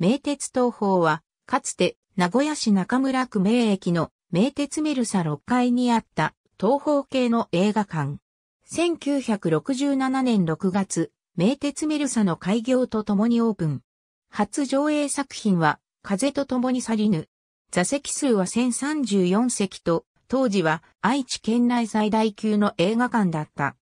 名鉄東宝は、かつて名古屋市中村区名駅の名鉄メルサ6階にあった東宝系の映画館。1967年6月、名鉄メルサの開業とともにオープン。初上映作品は、風と共に去りぬ。座席数は1034席と、当時は愛知県内最大級の映画館だった。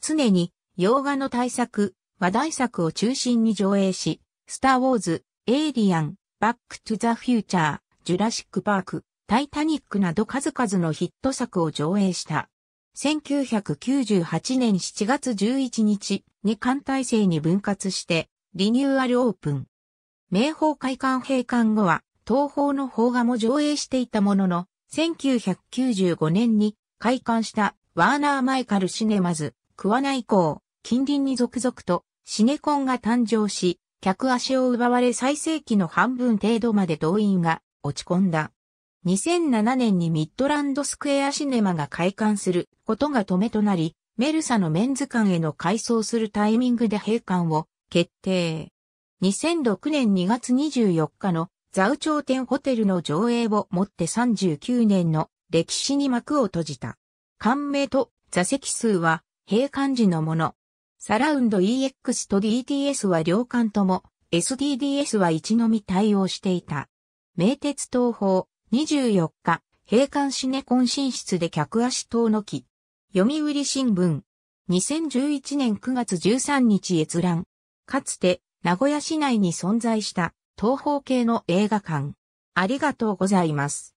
常に、洋画の大作、話題作を中心に上映し、スターウォーズ、エイリアン、バックトゥザフューチャー、ジュラシックパーク、タイタニックなど数々のヒット作を上映した。1998年7月11日、に艦体制に分割して、リニューアルオープン。明宝会館閉館後は、東宝の邦画も上映していたものの、1995年に開館したワーナー・マイカル・シネマズ、クワナ以降、近隣に続々とシネコンが誕生し、客足を奪われ最盛期の半分程度まで動員が落ち込んだ。2007年にミッドランドスクエアシネマが開館することが止めとなり、メルサのメンズ館への改装するタイミングで閉館を決定。2006年2月24日のザウ頂点ホテルの上映をもって39年の歴史に幕を閉じた。館名と座席数は閉館時のもの。サラウンド EX と DTS は両艦とも、SDDS は一のみ対応していた。名鉄東方24日、閉館シネコン進出で客足等のき。読売新聞。2011年9月13日閲覧。かつて、名古屋市内に存在した東方系の映画館。ありがとうございます。